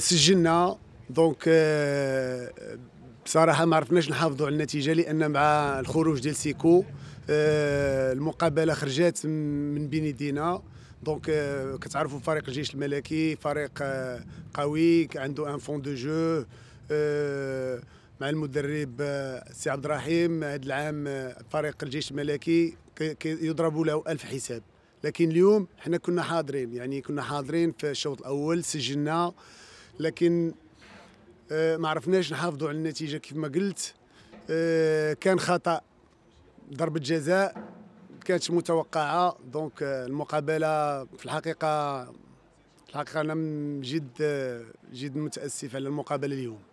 سجلنا دونك آه، بصراحه ما عرفناش نحافظوا على النتيجه لان مع الخروج ديال سيكو آه، المقابله خرجات من بين يدينا دونك آه، كتعرفوا فريق الجيش الملكي فريق قوي عنده ان فون دو جو مع المدرب سي عبد الرحيم هذا العام فريق الجيش الملكي يضرب له ألف حساب لكن اليوم حنا كنا حاضرين يعني كنا حاضرين في الشوط الاول سجلنا لكن آه، ما عرفناش نحافظوا على النتيجه كيف ما قلت آه، كان خطا ضربه جزاء كانت متوقعه دونك آه، المقابله في الحقيقه الحقيقه انا جد جد متاسف على المقابله اليوم